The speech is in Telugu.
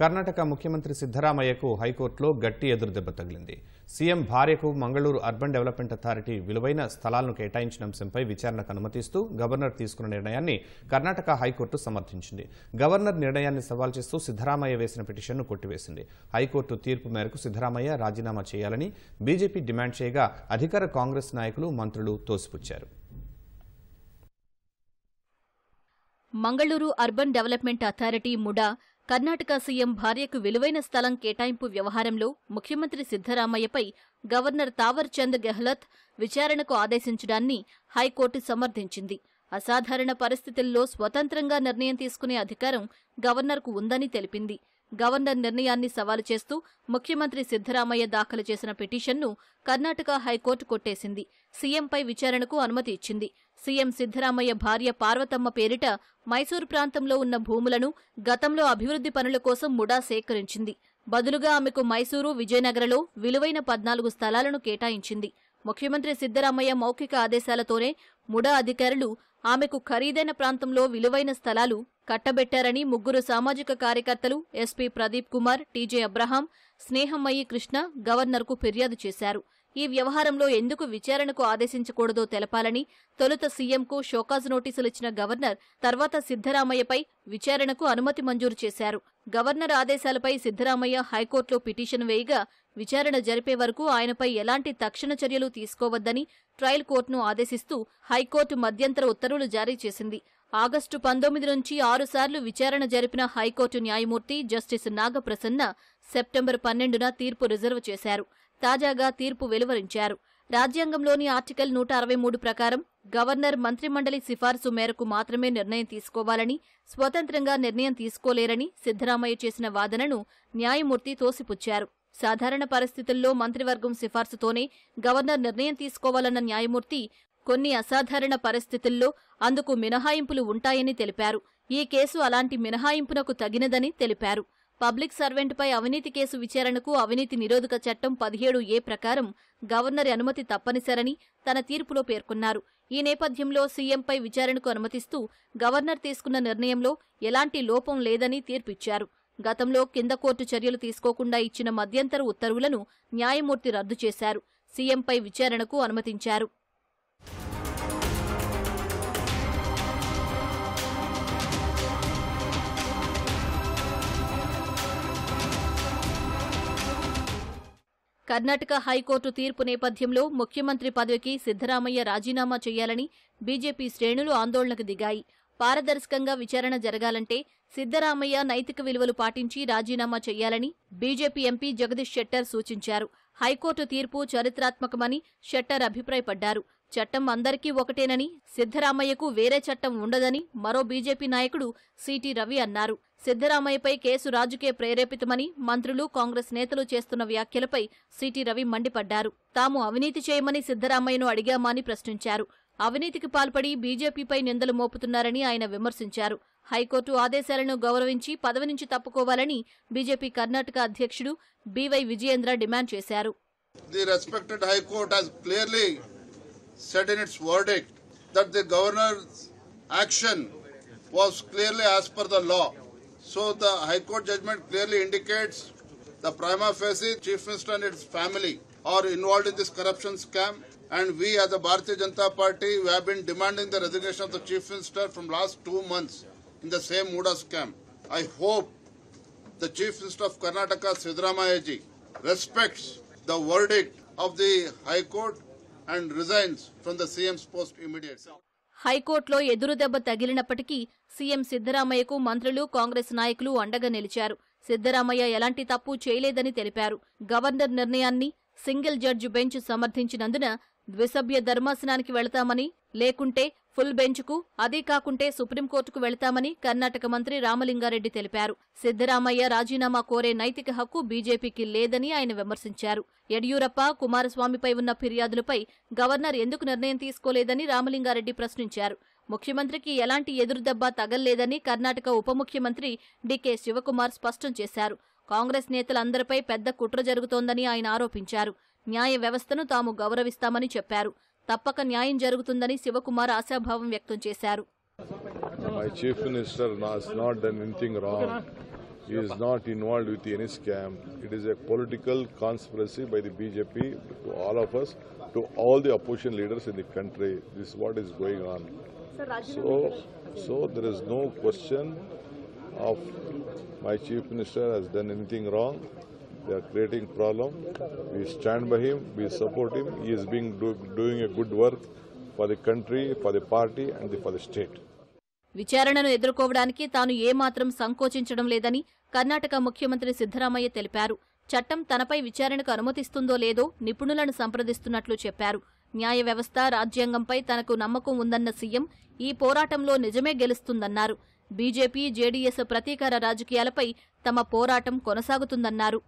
కర్ణాటక ముఖ్యమంత్రి సిద్దరామయ్యకు హైకోర్టులో గట్టి ఎదురుదెబ్బ తగిలింది సీఎం భార్యకు మంగళూరు అర్బన్ డెవలప్మెంట్ అథారిటీ విలువైన స్థలాలను కేటాయించిన అంశంపై విచారణకు అనుమతిస్తూ గవర్నర్ తీసుకున్న నిర్ణయాన్ని కర్ణాటక హైకోర్టు సమర్థించింది గవర్నర్ నిర్ణయాన్ని సవాల్ చేస్తూ సిద్దరామయ్య వేసిన పిటిషన్ను కొట్టివేసింది హైకోర్టు తీర్పు మేరకు సిద్దరామయ్య రాజీనామా చేయాలని బీజేపీ డిమాండ్ చేయగా అధికార కాంగ్రెస్ నాయకులు మంత్రులు తోసిపుచ్చారు Mangaluru urban development authority MUDA Karnataka CM భార్యకు విలువైన స్థలం కేటాయింపు వ్యవహారంలో ముఖ్యమంత్రి సిద్దరామయ్యపై గవర్నర్ తావర్ చంద్ గెహ్లత్ విచారణకు ఆదేశించడాన్ని హైకోర్టు సమర్థించింది అసాధారణ పరిస్థితుల్లో స్వతంత్రంగా నిర్ణయం తీసుకునే అధికారం గవర్నర్కు ఉందని తెలిపింది గవర్నర్ నిర్ణయాన్ని సవాలు చేస్తూ ముఖ్యమంత్రి సిద్దరామయ్య దాఖలు చేసిన పిటిషన్ను కర్ణాటక హైకోర్టు కొట్టేసింది సీఎంపై విచారణకు అనుమతి ఇచ్చింది సీఎం సిద్దరామయ్య భార్య పార్వతమ్మ పేరిట మైసూరు ప్రాంతంలో ఉన్న భూములను గతంలో అభివృద్ది పనుల కోసం ముడా సేకరించింది బదులుగా ఆమెకు మైసూరు విజయనగరలో విలువైన పద్నాలుగు స్థలాలను కేటాయించింది ముఖ్యమంత్రి సిద్దరామయ్య మౌఖిక ఆదేశాలతోనే ముడా అధికారులు ఆమెకు ఖరీదైన ప్రాంతంలో విలువైన స్థలాలు కట్టబెట్టారని ముగ్గురు సామాజిక కార్యకర్తలు ఎస్పీ ప్రదీప్ కుమార్ టీజే అబ్రహాం స్నేహమ్మయ్యి కృష్ణ గవర్నర్కు ఫిర్యాదు చేశారు ఈ వ్యవహారంలో ఎందుకు విచారణకు ఆదేశించకూడదో తెలపాలని తొలుత సీఎంకు షోకాజ్ నోటీసులు ఇచ్చిన గవర్నర్ తర్వాత సిద్దరామయ్యపై విచారణకు అనుమతి మంజూరు చేశారు గవర్నర్ ఆదేశాలపై సిద్దరామయ్య హైకోర్టులో పిటిషన్ వేయగా విచారణ జరిపే వరకు ఆయనపై ఎలాంటి తక్షణ చర్యలు తీసుకోవద్దని ట్రయల్ కోర్టును ఆదేశిస్తూ హైకోర్టు మధ్యంతర ఉత్తర్వులు జారీ చేసింది ఆగస్టు పంతొమ్మిది నుంచి ఆరుసార్లు విచారణ జరిపిన హైకోర్టు న్యాయమూర్తి జస్టిస్ నాగప్రసన్న సెప్టెంబర్ పన్నెండున తీర్పు రిజర్వ్ చేశారు తాజాగా తీర్పు వెలువరించారు రాజ్యాంగంలోని ఆర్టికల్ నూట అరవై మూడు ప్రకారం గవర్నర్ మంత్రిమండలి సిఫార్సు మేరకు మాత్రమే నిర్ణయం తీసుకోవాలని స్వతంత్రంగా నిర్ణయం తీసుకోలేరని సిద్దరామయ్య చేసిన వాదనను న్యాయమూర్తి తోసిపుచ్చారు సాధారణ పరిస్థితుల్లో మంత్రివర్గం సిఫార్సుతోనే గవర్నర్ నిర్ణయం తీసుకోవాలన్న న్యాయమూర్తి కొన్ని అసాధారణ పరిస్థితుల్లో అందుకు మినహాయింపులు ఉంటాయని తెలిపారు ఈ కేసు అలాంటి మినహాయింపునకు తగినదని తెలిపారు పబ్లిక్ సర్వెంట్పై అవినీతి కేసు విచారణకు అవినీతి నిరోధక చట్టం పదిహేడు ఏ ప్రకారం గవర్నర్ అనుమతి తప్పనిసరని తన తీర్పులో పేర్కొన్నారు ఈ నేపథ్యంలో సీఎంపై విచారణకు అనుమతిస్తూ గవర్నర్ తీసుకున్న నిర్ణయంలో ఎలాంటి లోపం లేదని తీర్పిచ్చారు గతంలో కింద కోర్టు చర్యలు తీసుకోకుండా ఇచ్చిన మధ్యంతర ఉత్తర్వులను న్యాయమూర్తి రద్దు చేశారు సీఎంపై విచారణకు అనుమతించారు కర్ణాటక హైకోర్టు తీర్పు నేపథ్యంలో ముఖ్యమంత్రి పదవికి సిద్దరామయ్య రాజీనామా చేయాలని బీజేపీ శ్రేణులు ఆందోళనకు దిగాయి పారదర్శకంగా విచారణ జరగాలంటే సిద్దరామయ్య నైతిక విలువలు పాటించి రాజీనామా చేయాలని బీజేపీ ఎంపీ జగదీష్ షెట్టర్ సూచించారు హైకోర్టు తీర్పు చరిత్రాత్మకమని షెట్టర్ అభిప్రాయపడ్డారు చట్టం అందరికీ ఒకటేనని సిద్దరామయ్యకు వేరే చట్టం ఉండదని మరో బీజేపీ నాయకుడు సిటీ రవి అన్నారు సిద్దరామయ్యపై కేసు రాజుకే ప్రేరేపితమని మంత్రులు కాంగ్రెస్ నేతలు చేస్తున్న వ్యాఖ్యలపై సిటీ రవి మండిపడ్డారు తాము అవినీతి చేయమని సిద్దరామయ్యను అడిగామని ప్రశ్నించారు అవినీతికి పాల్పడి బీజేపీపై నిందలు మోపుతున్నారని ఆయన విమర్శించారు హైకోర్టు ఆదేశాలను గౌరవించి పదవి నుంచి తప్పుకోవాలని బీజేపీ కర్ణాటక అధ్యక్షుడు బివై విజయేంద్ర డిమాండ్ చేశారు the respected high court has clearly said in its verdict that the governor's action was clearly as per the law. So the High Court judgment clearly indicates the prima facie chief minister and his family are involved in this corruption scam. and we as the Bharatiya Janata Party, we have been demanding the resignation of the Chief Minister from last two months in the same Muda scam. I hope the Chief Minister of Karnataka, Sidramayaji, respects the verdict of the High Court and resigns from the CM's post immediately. హైకోర్టులో ఎదురుదెబ్బ తగిలినప్పటికీ సీఎం సిద్దరామయ్యకు మంత్రులు కాంగ్రెస్ నాయకులు అండగా నిలిచారు సిద్దరామయ్య ఎలాంటి తప్పు చేయలేదని తెలిపారు గవర్నర్ నిర్ణయాన్ని సింగిల్ జడ్జి బెంచ్ సమర్థించినందున ద్విసభ్య ధర్మాసనానికి వెళతామని లేకుంటే ఫుల్ బెంచ్కు అదే కాకుంటే సుప్రీంకోర్టుకు వెళతామని కర్ణాటక మంత్రి రామలింగారెడ్డి తెలిపారు సిద్దరామయ్య రాజీనామా కోరే నైతిక హక్కు బీజేపీకి లేదని ఆయన విమర్శించారు యడియూరప్ప కుమారస్వామిపై ఉన్న ఫిర్యాదులపై గవర్నర్ ఎందుకు నిర్ణయం తీసుకోలేదని రామలింగారెడ్డి ప్రశ్నించారు ముఖ్యమంత్రికి ఎలాంటి ఎదురుదెబ్బ తగల్లేదని కర్ణాటక ఉప ముఖ్యమంత్రి డికే శివకుమార్ స్పష్టం చేశారు కాంగ్రెస్ నేతలందరిపై పెద్ద కుట్ర జరుగుతోందని ఆయన ఆరోపించారు న్యాయ వ్యవస్థను తాము గౌరవిస్తామని చెప్పారు తప్పక న్యాయం జరుగుతుందని శివకుమార్ ఆశాభావం వ్యక్తం చేశారు My chief minister has not done anything wrong. He is not involved with any scam. It is a political conspiracy by the BJP to all of us, to all the opposition leaders in the country. This is what is going on. So, so there is no question of my chief minister has done anything wrong. They are creating problem. We stand by him. We support him. He is being do, doing a good work for the country, for the party, and the, for the state. విచారణను ఎదుర్కోవడానికి తాను ఏమాత్రం సంకోచించడం లేదని కర్ణాటక ముఖ్యమంత్రి సిద్దరామయ్య తెలిపారు చట్టం తనపై విచారణకు అనుమతిస్తుందో లేదో నిపుణులను సంప్రదిస్తున్నట్లు చెప్పారు న్యాయ వ్యవస్థ రాజ్యాంగంపై తనకు నమ్మకం ఉందన్న సీఎం ఈ పోరాటంలో నిజమే గెలుస్తుందన్నారు బీజేపీ జేడీఎస్ ప్రతీకార రాజకీయాలపై తమ పోరాటం కొనసాగుతుందన్నారు